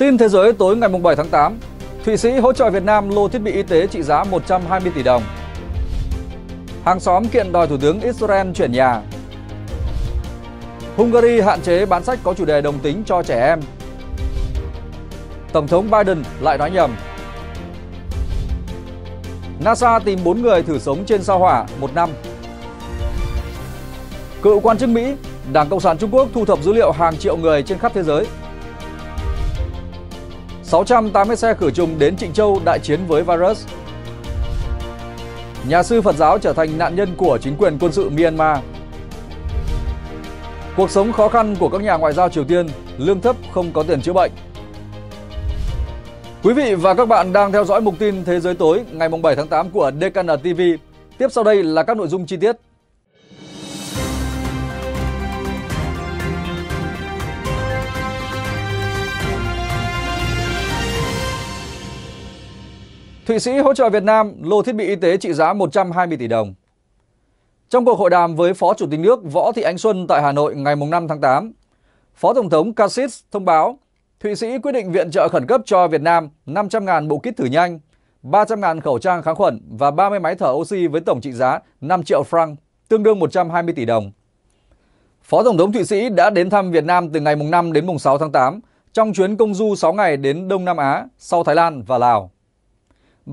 Tin thế giới tối ngày 7 tháng 8, Thụy Sĩ hỗ trợ Việt Nam lô thiết bị y tế trị giá 120 tỷ đồng. Hàng xóm kiện đòi Thủ tướng Israel chuyển nhà. Hungary hạn chế bán sách có chủ đề đồng tính cho trẻ em. Tổng thống Biden lại nói nhầm. NASA tìm 4 người thử sống trên sao hỏa một năm. Cựu quan chức Mỹ, Đảng Cộng sản Trung Quốc thu thập dữ liệu hàng triệu người trên khắp thế giới 680 xe khử trùng đến Trịnh Châu đại chiến với virus. Nhà sư Phật giáo trở thành nạn nhân của chính quyền quân sự Myanmar. Cuộc sống khó khăn của các nhà ngoại giao Triều Tiên, lương thấp không có tiền chữa bệnh. Quý vị và các bạn đang theo dõi mục tin Thế giới tối ngày 7 tháng 8 của DKN TV. Tiếp sau đây là các nội dung chi tiết. Thụy Sĩ hỗ trợ Việt Nam lô thiết bị y tế trị giá 120 tỷ đồng. Trong cuộc hội đàm với Phó Chủ tịch nước Võ Thị Ánh Xuân tại Hà Nội ngày 5 tháng 8, Phó Tổng thống Kassis thông báo Thụy Sĩ quyết định viện trợ khẩn cấp cho Việt Nam 500.000 bộ kit thử nhanh, 300.000 khẩu trang kháng khuẩn và 30 máy thở oxy với tổng trị giá 5 triệu franc, tương đương 120 tỷ đồng. Phó Tổng thống Thụy Sĩ đã đến thăm Việt Nam từ ngày 5 đến 6 tháng 8 trong chuyến công du 6 ngày đến Đông Nam Á sau Thái Lan và Lào.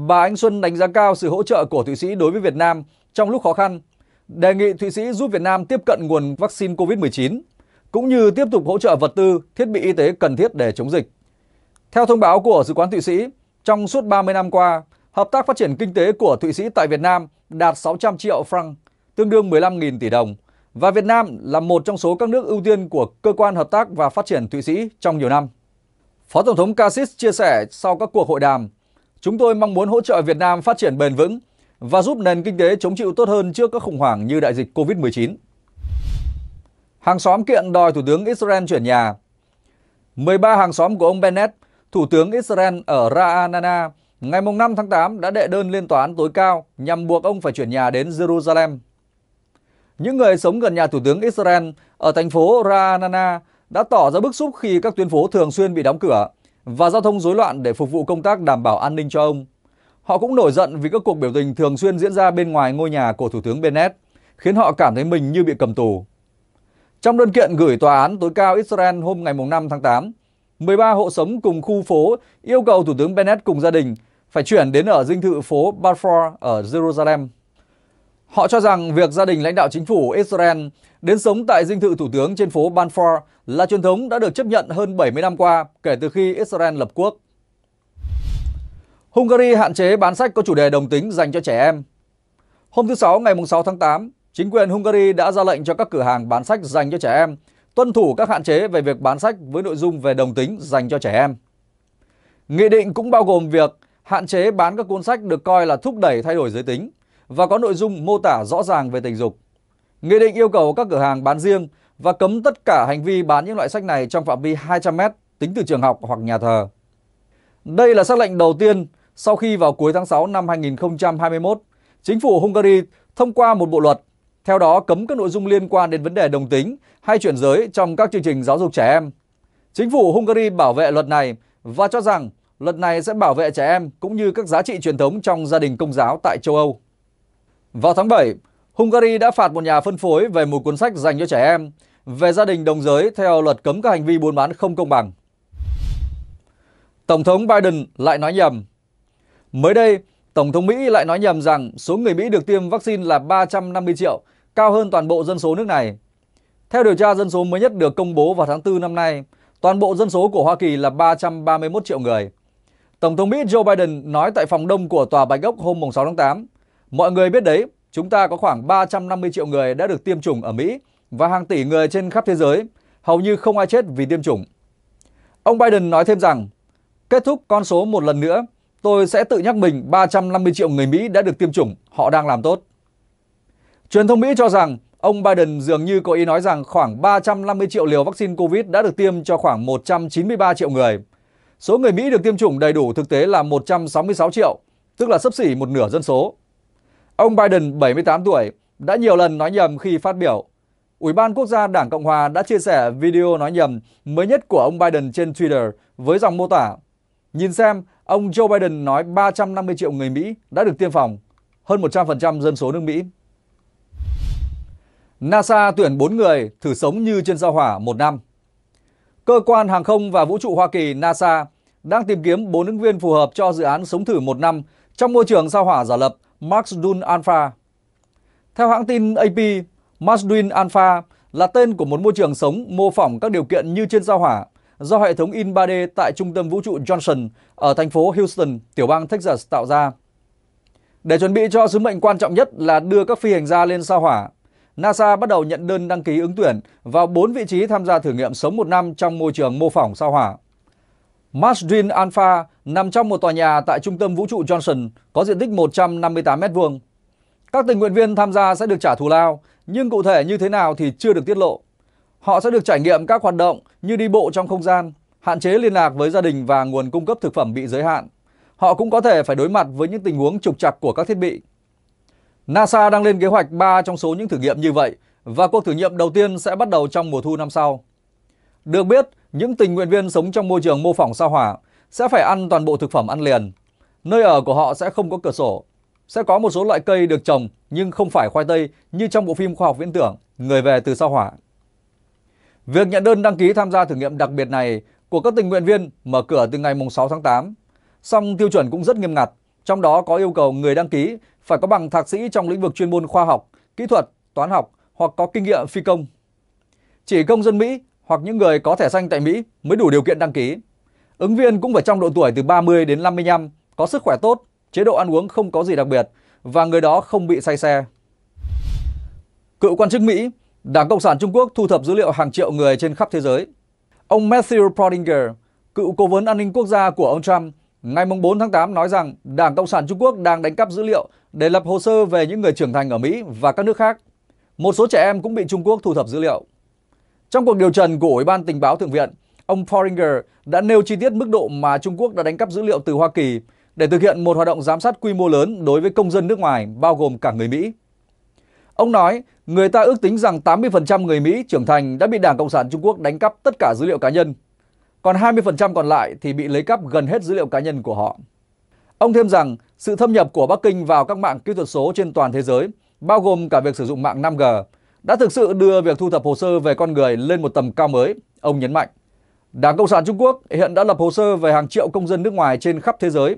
Bà Anh Xuân đánh giá cao sự hỗ trợ của Thụy Sĩ đối với Việt Nam trong lúc khó khăn, đề nghị Thụy Sĩ giúp Việt Nam tiếp cận nguồn vaccine COVID-19, cũng như tiếp tục hỗ trợ vật tư, thiết bị y tế cần thiết để chống dịch. Theo thông báo của Sứ quán Thụy Sĩ, trong suốt 30 năm qua, hợp tác phát triển kinh tế của Thụy Sĩ tại Việt Nam đạt 600 triệu franc, tương đương 15.000 tỷ đồng, và Việt Nam là một trong số các nước ưu tiên của Cơ quan Hợp tác và Phát triển Thụy Sĩ trong nhiều năm. Phó Tổng thống Cassis chia sẻ sau các cuộc hội đàm, Chúng tôi mong muốn hỗ trợ Việt Nam phát triển bền vững và giúp nền kinh tế chống chịu tốt hơn trước các khủng hoảng như đại dịch Covid-19. Hàng xóm kiện đòi Thủ tướng Israel chuyển nhà. 13 hàng xóm của ông Bennett, Thủ tướng Israel ở Ra'anana, ngày 5 tháng 8 đã đệ đơn liên tòa án tối cao nhằm buộc ông phải chuyển nhà đến Jerusalem. Những người sống gần nhà Thủ tướng Israel ở thành phố Ra'anana đã tỏ ra bức xúc khi các tuyến phố thường xuyên bị đóng cửa và giao thông rối loạn để phục vụ công tác đảm bảo an ninh cho ông. Họ cũng nổi giận vì các cuộc biểu tình thường xuyên diễn ra bên ngoài ngôi nhà của Thủ tướng Bennett, khiến họ cảm thấy mình như bị cầm tù. Trong đơn kiện gửi tòa án tối cao Israel hôm ngày 5 tháng 8, 13 hộ sống cùng khu phố yêu cầu Thủ tướng Bennett cùng gia đình phải chuyển đến ở dinh thự phố Balfour ở Jerusalem Họ cho rằng việc gia đình lãnh đạo chính phủ Israel đến sống tại dinh thự thủ tướng trên phố Balfour là truyền thống đã được chấp nhận hơn 70 năm qua kể từ khi Israel lập quốc. Hungary hạn chế bán sách có chủ đề đồng tính dành cho trẻ em. Hôm thứ Sáu ngày 6 tháng 8, chính quyền Hungary đã ra lệnh cho các cửa hàng bán sách dành cho trẻ em tuân thủ các hạn chế về việc bán sách với nội dung về đồng tính dành cho trẻ em. Nghị định cũng bao gồm việc hạn chế bán các cuốn sách được coi là thúc đẩy thay đổi giới tính – và có nội dung mô tả rõ ràng về tình dục. Nghị định yêu cầu các cửa hàng bán riêng và cấm tất cả hành vi bán những loại sách này trong phạm vi 200m tính từ trường học hoặc nhà thờ. Đây là sắc lệnh đầu tiên sau khi vào cuối tháng 6 năm 2021, chính phủ Hungary thông qua một bộ luật theo đó cấm các nội dung liên quan đến vấn đề đồng tính hay chuyển giới trong các chương trình giáo dục trẻ em. Chính phủ Hungary bảo vệ luật này và cho rằng luật này sẽ bảo vệ trẻ em cũng như các giá trị truyền thống trong gia đình công giáo tại châu Âu. Vào tháng 7, Hungary đã phạt một nhà phân phối về một cuốn sách dành cho trẻ em về gia đình đồng giới theo luật cấm các hành vi buôn bán không công bằng. Tổng thống Biden lại nói nhầm. Mới đây, Tổng thống Mỹ lại nói nhầm rằng số người Mỹ được tiêm vaccine là 350 triệu, cao hơn toàn bộ dân số nước này. Theo điều tra dân số mới nhất được công bố vào tháng 4 năm nay, toàn bộ dân số của Hoa Kỳ là 331 triệu người. Tổng thống Mỹ Joe Biden nói tại phòng đông của Tòa Bạch Ốc hôm 6 tháng 8 Mọi người biết đấy, chúng ta có khoảng 350 triệu người đã được tiêm chủng ở Mỹ và hàng tỷ người trên khắp thế giới, hầu như không ai chết vì tiêm chủng. Ông Biden nói thêm rằng, kết thúc con số một lần nữa, tôi sẽ tự nhắc mình 350 triệu người Mỹ đã được tiêm chủng, họ đang làm tốt. Truyền thông Mỹ cho rằng ông Biden dường như có ý nói rằng khoảng 350 triệu liều vaccine COVID đã được tiêm cho khoảng 193 triệu người. Số người Mỹ được tiêm chủng đầy đủ thực tế là 166 triệu, tức là sấp xỉ một nửa dân số. Ông Biden 78 tuổi đã nhiều lần nói nhầm khi phát biểu. Ủy ban Quốc gia Đảng Cộng Hòa đã chia sẻ video nói nhầm mới nhất của ông Biden trên Twitter với dòng mô tả Nhìn xem, ông Joe Biden nói 350 triệu người Mỹ đã được tiêm phòng, hơn 100% dân số nước Mỹ. NASA tuyển 4 người thử sống như trên sao hỏa một năm. Cơ quan hàng không và vũ trụ Hoa Kỳ NASA đang tìm kiếm 4 ứng viên phù hợp cho dự án sống thử một năm trong môi trường sao hỏa giả lập Mazdun Alpha. Theo hãng tin AP, Mazdun Alpha là tên của một môi trường sống mô phỏng các điều kiện như trên sao hỏa do hệ thống in 3D tại trung tâm vũ trụ Johnson ở thành phố Houston, tiểu bang Texas tạo ra. Để chuẩn bị cho sứ mệnh quan trọng nhất là đưa các phi hành gia lên sao hỏa, NASA bắt đầu nhận đơn đăng ký ứng tuyển vào 4 vị trí tham gia thử nghiệm sống một năm trong môi trường mô phỏng sao hỏa. Masjid Alpha nằm trong một tòa nhà tại trung tâm vũ trụ Johnson có diện tích 158 m2. Các tình nguyện viên tham gia sẽ được trả thù lao, nhưng cụ thể như thế nào thì chưa được tiết lộ. Họ sẽ được trải nghiệm các hoạt động như đi bộ trong không gian, hạn chế liên lạc với gia đình và nguồn cung cấp thực phẩm bị giới hạn. Họ cũng có thể phải đối mặt với những tình huống trục trặc của các thiết bị. NASA đang lên kế hoạch 3 trong số những thử nghiệm như vậy và cuộc thử nghiệm đầu tiên sẽ bắt đầu trong mùa thu năm sau. Được biết, những tình nguyện viên sống trong môi trường mô phỏng sao hỏa sẽ phải ăn toàn bộ thực phẩm ăn liền. Nơi ở của họ sẽ không có cửa sổ. Sẽ có một số loại cây được trồng nhưng không phải khoai tây như trong bộ phim khoa học viễn tưởng Người về từ sao hỏa. Việc nhận đơn đăng ký tham gia thử nghiệm đặc biệt này của các tình nguyện viên mở cửa từ ngày 6 tháng 8. Song tiêu chuẩn cũng rất nghiêm ngặt, trong đó có yêu cầu người đăng ký phải có bằng thạc sĩ trong lĩnh vực chuyên môn khoa học, kỹ thuật, toán học hoặc có kinh nghiệm phi công. Chỉ công dân Mỹ hoặc những người có thẻ xanh tại Mỹ mới đủ điều kiện đăng ký. Ứng viên cũng phải trong độ tuổi từ 30 đến 55, có sức khỏe tốt, chế độ ăn uống không có gì đặc biệt và người đó không bị say xe. Cựu quan chức Mỹ, Đảng Cộng sản Trung Quốc thu thập dữ liệu hàng triệu người trên khắp thế giới. Ông Matthew Prodinger, cựu cố vấn an ninh quốc gia của ông Trump, ngày 4 tháng 8 nói rằng Đảng Cộng sản Trung Quốc đang đánh cắp dữ liệu để lập hồ sơ về những người trưởng thành ở Mỹ và các nước khác. Một số trẻ em cũng bị Trung Quốc thu thập dữ liệu. Trong cuộc điều trần của Ủy ban Tình báo Thượng viện, ông Poringer đã nêu chi tiết mức độ mà Trung Quốc đã đánh cắp dữ liệu từ Hoa Kỳ để thực hiện một hoạt động giám sát quy mô lớn đối với công dân nước ngoài, bao gồm cả người Mỹ. Ông nói, người ta ước tính rằng 80% người Mỹ trưởng thành đã bị Đảng Cộng sản Trung Quốc đánh cắp tất cả dữ liệu cá nhân, còn 20% còn lại thì bị lấy cắp gần hết dữ liệu cá nhân của họ. Ông thêm rằng, sự thâm nhập của Bắc Kinh vào các mạng kỹ thuật số trên toàn thế giới, bao gồm cả việc sử dụng mạng 5G, đã thực sự đưa việc thu thập hồ sơ về con người lên một tầm cao mới, ông nhấn mạnh. Đảng Cộng sản Trung Quốc hiện đã lập hồ sơ về hàng triệu công dân nước ngoài trên khắp thế giới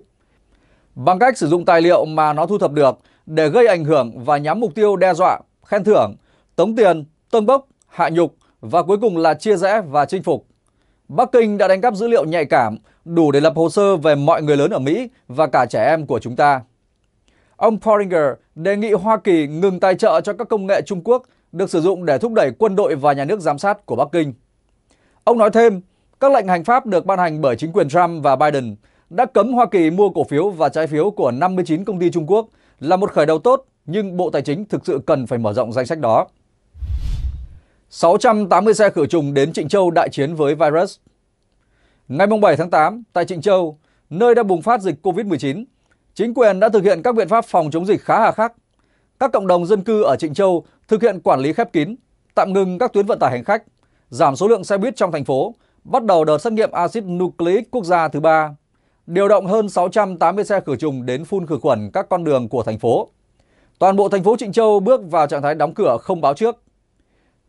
bằng cách sử dụng tài liệu mà nó thu thập được để gây ảnh hưởng và nhắm mục tiêu đe dọa, khen thưởng, tống tiền, tâng bốc, hạ nhục và cuối cùng là chia rẽ và chinh phục. Bắc Kinh đã đánh cắp dữ liệu nhạy cảm đủ để lập hồ sơ về mọi người lớn ở Mỹ và cả trẻ em của chúng ta. Ông Poringer đề nghị Hoa Kỳ ngừng tài trợ cho các công nghệ Trung Quốc được sử dụng để thúc đẩy quân đội và nhà nước giám sát của Bắc Kinh. Ông nói thêm, các lệnh hành pháp được ban hành bởi chính quyền Trump và Biden đã cấm Hoa Kỳ mua cổ phiếu và trái phiếu của 59 công ty Trung Quốc là một khởi đầu tốt, nhưng Bộ Tài chính thực sự cần phải mở rộng danh sách đó. 680 xe khử trùng đến Trịnh Châu đại chiến với virus. Ngày 7 tháng 8, tại Trịnh Châu, nơi đã bùng phát dịch COVID-19, chính quyền đã thực hiện các biện pháp phòng chống dịch khá hà khắc. Các cộng đồng dân cư ở Trịnh Châu thực hiện quản lý khép kín, tạm ngừng các tuyến vận tải hành khách, giảm số lượng xe buýt trong thành phố, bắt đầu đợt xét nghiệm axit nucleic quốc gia thứ ba, điều động hơn 680 xe khử trùng đến phun khử khuẩn các con đường của thành phố. Toàn bộ thành phố Trịnh Châu bước vào trạng thái đóng cửa không báo trước.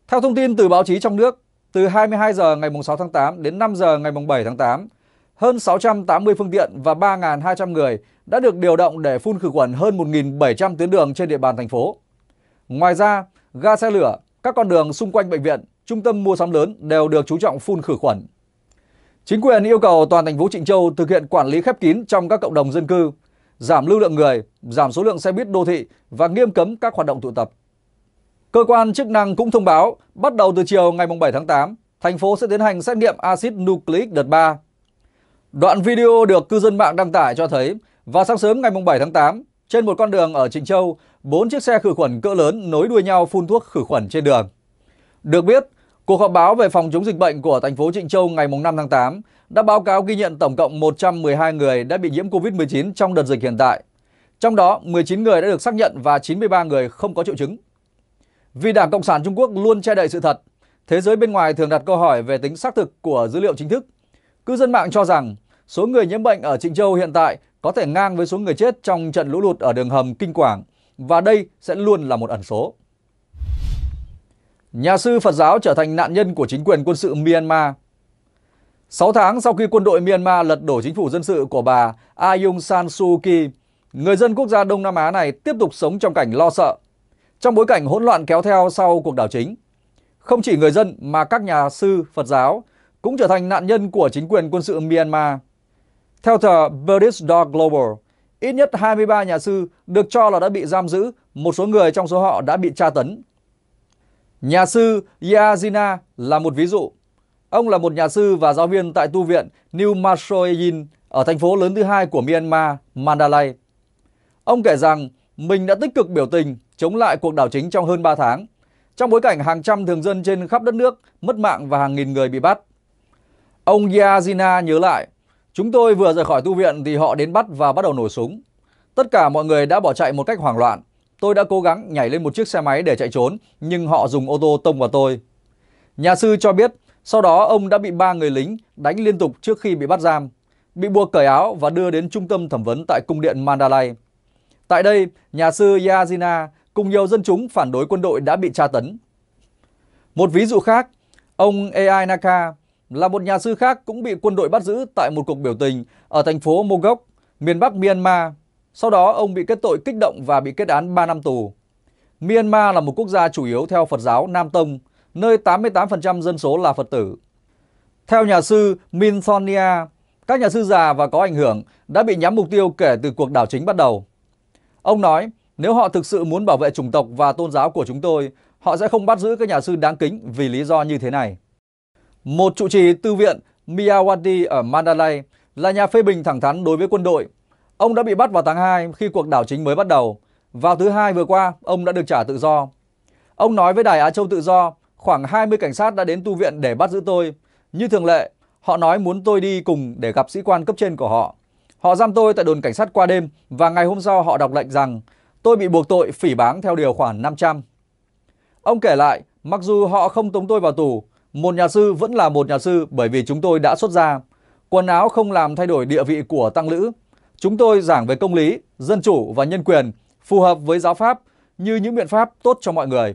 Theo thông tin từ báo chí trong nước, từ 22 giờ ngày 6 tháng 8 đến 5 giờ ngày 7 tháng 8, hơn 680 phương tiện và 3.200 người đã được điều động để phun khử khuẩn hơn 1.700 tuyến đường trên địa bàn thành phố. Ngoài ra, ga xe lửa, các con đường xung quanh bệnh viện, trung tâm mua sắm lớn đều được chú trọng phun khử khuẩn. Chính quyền yêu cầu toàn thành phố Trịnh Châu thực hiện quản lý khép kín trong các cộng đồng dân cư, giảm lưu lượng người, giảm số lượng xe buýt đô thị và nghiêm cấm các hoạt động tụ tập. Cơ quan chức năng cũng thông báo, bắt đầu từ chiều ngày 7 tháng 8, thành phố sẽ tiến hành xét nghiệm axit nucleic đợt 3. Đoạn video được cư dân mạng đăng tải cho thấy, vào sáng sớm ngày 7 tháng 8, trên một con đường ở Trịnh Châu, bốn chiếc xe khử khuẩn cỡ lớn nối đuôi nhau phun thuốc khử khuẩn trên đường. Được biết, cuộc họp báo về phòng chống dịch bệnh của thành phố Trịnh Châu ngày 5 tháng 8 đã báo cáo ghi nhận tổng cộng 112 người đã bị nhiễm COVID-19 trong đợt dịch hiện tại. Trong đó, 19 người đã được xác nhận và 93 người không có triệu chứng. Vì Đảng Cộng sản Trung Quốc luôn che đậy sự thật, thế giới bên ngoài thường đặt câu hỏi về tính xác thực của dữ liệu chính thức. Cư dân mạng cho rằng Số người nhiễm bệnh ở Trịnh Châu hiện tại có thể ngang với số người chết trong trận lũ lụt ở đường hầm Kinh Quảng và đây sẽ luôn là một ẩn số. Nhà sư Phật giáo trở thành nạn nhân của chính quyền quân sự Myanmar 6 tháng sau khi quân đội Myanmar lật đổ chính phủ dân sự của bà Aung San Suu Kyi, người dân quốc gia Đông Nam Á này tiếp tục sống trong cảnh lo sợ, trong bối cảnh hỗn loạn kéo theo sau cuộc đảo chính. Không chỉ người dân mà các nhà sư Phật giáo cũng trở thành nạn nhân của chính quyền quân sự Myanmar. Theo tờ British Dog Global, ít nhất 23 nhà sư được cho là đã bị giam giữ, một số người trong số họ đã bị tra tấn. Nhà sư Yazina là một ví dụ. Ông là một nhà sư và giáo viên tại tu viện New Masroyin ở thành phố lớn thứ hai của Myanmar, Mandalay. Ông kể rằng mình đã tích cực biểu tình chống lại cuộc đảo chính trong hơn 3 tháng, trong bối cảnh hàng trăm thường dân trên khắp đất nước mất mạng và hàng nghìn người bị bắt. Ông Yazina nhớ lại, Chúng tôi vừa rời khỏi tu viện thì họ đến bắt và bắt đầu nổ súng. Tất cả mọi người đã bỏ chạy một cách hoảng loạn. Tôi đã cố gắng nhảy lên một chiếc xe máy để chạy trốn, nhưng họ dùng ô tô tông vào tôi. Nhà sư cho biết, sau đó ông đã bị ba người lính đánh liên tục trước khi bị bắt giam, bị buộc cởi áo và đưa đến trung tâm thẩm vấn tại cung điện Mandalay. Tại đây, nhà sư Yazina cùng nhiều dân chúng phản đối quân đội đã bị tra tấn. Một ví dụ khác, ông Ai Naka, là một nhà sư khác cũng bị quân đội bắt giữ tại một cuộc biểu tình ở thành phố Mogok, miền Bắc Myanmar. Sau đó ông bị kết tội kích động và bị kết án 3 năm tù. Myanmar là một quốc gia chủ yếu theo Phật giáo Nam Tông, nơi 88% dân số là Phật tử. Theo nhà sư Minsonia, các nhà sư già và có ảnh hưởng đã bị nhắm mục tiêu kể từ cuộc đảo chính bắt đầu. Ông nói, nếu họ thực sự muốn bảo vệ chủng tộc và tôn giáo của chúng tôi, họ sẽ không bắt giữ các nhà sư đáng kính vì lý do như thế này. Một trụ trì tư viện Miyawati ở Mandalay là nhà phê bình thẳng thắn đối với quân đội. Ông đã bị bắt vào tháng 2 khi cuộc đảo chính mới bắt đầu. Vào thứ hai vừa qua, ông đã được trả tự do. Ông nói với Đài Á Châu Tự Do, khoảng 20 cảnh sát đã đến tu viện để bắt giữ tôi. Như thường lệ, họ nói muốn tôi đi cùng để gặp sĩ quan cấp trên của họ. Họ giam tôi tại đồn cảnh sát qua đêm và ngày hôm sau họ đọc lệnh rằng tôi bị buộc tội phỉ báng theo điều khoản 500. Ông kể lại, mặc dù họ không tống tôi vào tù, một nhà sư vẫn là một nhà sư bởi vì chúng tôi đã xuất gia. Quần áo không làm thay đổi địa vị của tăng lữ. Chúng tôi giảng về công lý, dân chủ và nhân quyền phù hợp với giáo pháp như những biện pháp tốt cho mọi người.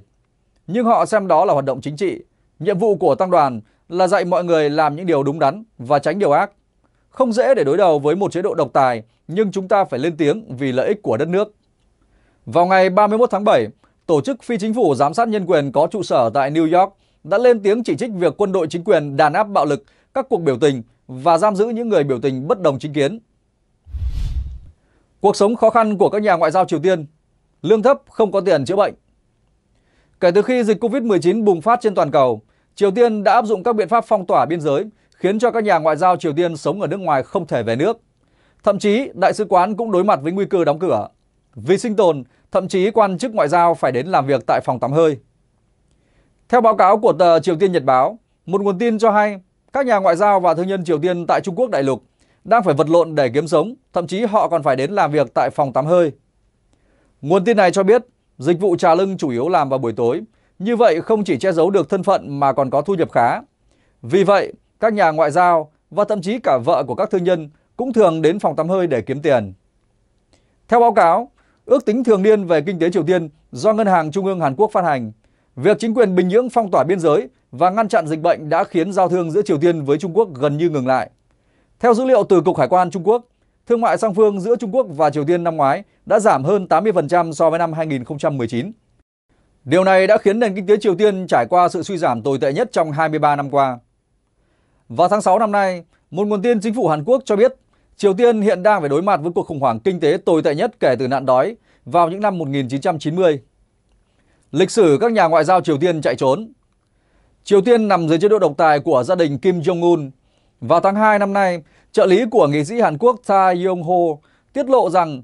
Nhưng họ xem đó là hoạt động chính trị. Nhiệm vụ của tăng đoàn là dạy mọi người làm những điều đúng đắn và tránh điều ác. Không dễ để đối đầu với một chế độ độc tài, nhưng chúng ta phải lên tiếng vì lợi ích của đất nước. Vào ngày 31 tháng 7, tổ chức phi chính phủ giám sát nhân quyền có trụ sở tại New York đã lên tiếng chỉ trích việc quân đội chính quyền đàn áp bạo lực, các cuộc biểu tình và giam giữ những người biểu tình bất đồng chính kiến. Cuộc sống khó khăn của các nhà ngoại giao Triều Tiên, lương thấp không có tiền chữa bệnh. Kể từ khi dịch Covid-19 bùng phát trên toàn cầu, Triều Tiên đã áp dụng các biện pháp phong tỏa biên giới, khiến cho các nhà ngoại giao Triều Tiên sống ở nước ngoài không thể về nước. Thậm chí, đại sứ quán cũng đối mặt với nguy cơ đóng cửa. Vì sinh tồn, thậm chí quan chức ngoại giao phải đến làm việc tại phòng tắm hơi. Theo báo cáo của tờ Triều Tiên Nhật Báo, một nguồn tin cho hay các nhà ngoại giao và thương nhân Triều Tiên tại Trung Quốc đại lục đang phải vật lộn để kiếm sống, thậm chí họ còn phải đến làm việc tại phòng tắm hơi. Nguồn tin này cho biết dịch vụ trà lưng chủ yếu làm vào buổi tối, như vậy không chỉ che giấu được thân phận mà còn có thu nhập khá. Vì vậy, các nhà ngoại giao và thậm chí cả vợ của các thương nhân cũng thường đến phòng tắm hơi để kiếm tiền. Theo báo cáo, ước tính thường niên về kinh tế Triều Tiên do Ngân hàng Trung ương Hàn Quốc phát hành Việc chính quyền Bình Nhưỡng phong tỏa biên giới và ngăn chặn dịch bệnh đã khiến giao thương giữa Triều Tiên với Trung Quốc gần như ngừng lại. Theo dữ liệu từ Cục Hải quan Trung Quốc, thương mại song phương giữa Trung Quốc và Triều Tiên năm ngoái đã giảm hơn 80% so với năm 2019. Điều này đã khiến nền kinh tế Triều Tiên trải qua sự suy giảm tồi tệ nhất trong 23 năm qua. Vào tháng 6 năm nay, một nguồn tin chính phủ Hàn Quốc cho biết Triều Tiên hiện đang phải đối mặt với cuộc khủng hoảng kinh tế tồi tệ nhất kể từ nạn đói vào những năm 1990. Lịch sử các nhà ngoại giao Triều Tiên chạy trốn Triều Tiên nằm dưới chế độ độc tài của gia đình Kim Jong-un. Vào tháng 2 năm nay, trợ lý của nghị sĩ Hàn Quốc Cha Yong-ho tiết lộ rằng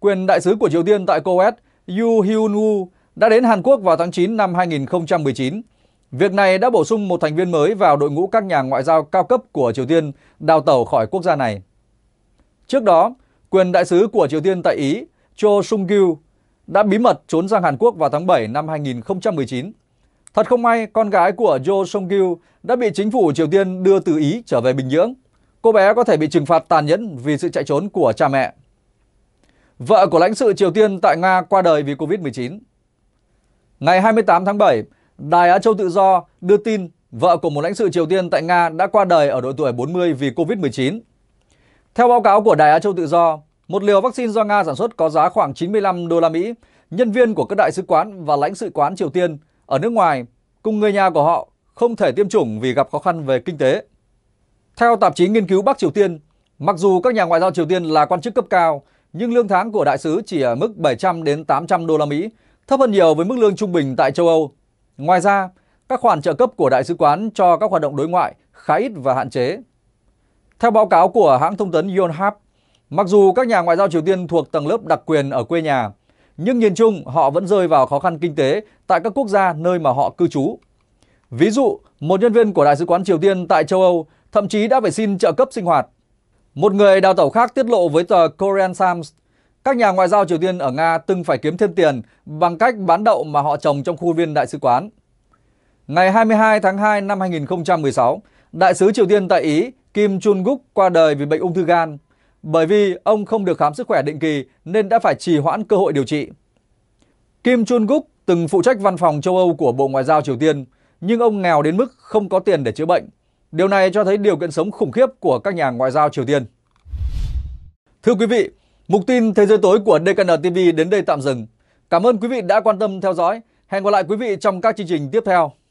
quyền đại sứ của Triều Tiên tại Kuwait Yu Hyun-woo đã đến Hàn Quốc vào tháng 9 năm 2019. Việc này đã bổ sung một thành viên mới vào đội ngũ các nhà ngoại giao cao cấp của Triều Tiên đào tẩu khỏi quốc gia này. Trước đó, quyền đại sứ của Triều Tiên tại Ý, Cho Sung-kyu đã bí mật trốn sang Hàn Quốc vào tháng 7 năm 2019. Thật không may, con gái của Jo Song Gil đã bị chính phủ Triều Tiên đưa từ Ý trở về Bình Nhưỡng. Cô bé có thể bị trừng phạt tàn nhẫn vì sự chạy trốn của cha mẹ. Vợ của lãnh sự Triều Tiên tại Nga qua đời vì Covid-19. Ngày 28 tháng 7, Đài Á Châu Tự Do đưa tin vợ của một lãnh sự Triều Tiên tại Nga đã qua đời ở độ tuổi 40 vì Covid-19. Theo báo cáo của Đài Á Châu Tự Do, một liều vaccine do Nga sản xuất có giá khoảng 95 đô la Mỹ. Nhân viên của các đại sứ quán và lãnh sự quán Triều Tiên ở nước ngoài cùng người nhà của họ không thể tiêm chủng vì gặp khó khăn về kinh tế. Theo tạp chí nghiên cứu Bắc Triều Tiên, mặc dù các nhà ngoại giao Triều Tiên là quan chức cấp cao, nhưng lương tháng của đại sứ chỉ ở mức 700 đến 800 đô la Mỹ, thấp hơn nhiều với mức lương trung bình tại châu Âu. Ngoài ra, các khoản trợ cấp của đại sứ quán cho các hoạt động đối ngoại khá ít và hạn chế. Theo báo cáo của hãng thông tấn Yonhap, Mặc dù các nhà ngoại giao Triều Tiên thuộc tầng lớp đặc quyền ở quê nhà, nhưng nhìn chung họ vẫn rơi vào khó khăn kinh tế tại các quốc gia nơi mà họ cư trú. Ví dụ, một nhân viên của Đại sứ quán Triều Tiên tại châu Âu thậm chí đã phải xin trợ cấp sinh hoạt. Một người đào tẩu khác tiết lộ với tờ Korean Times, các nhà ngoại giao Triều Tiên ở Nga từng phải kiếm thêm tiền bằng cách bán đậu mà họ trồng trong khu viên đại sứ quán. Ngày 22 tháng 2 năm 2016, đại sứ Triều Tiên tại Ý Kim Chun-guk qua đời vì bệnh ung thư gan bởi vì ông không được khám sức khỏe định kỳ nên đã phải trì hoãn cơ hội điều trị. Kim Chun-guk từng phụ trách văn phòng châu Âu của Bộ Ngoại giao Triều Tiên, nhưng ông nghèo đến mức không có tiền để chữa bệnh. Điều này cho thấy điều kiện sống khủng khiếp của các nhà ngoại giao Triều Tiên. Thưa quý vị, mục tin Thế giới tối của DKN TV đến đây tạm dừng. Cảm ơn quý vị đã quan tâm theo dõi. Hẹn gặp lại quý vị trong các chương trình tiếp theo.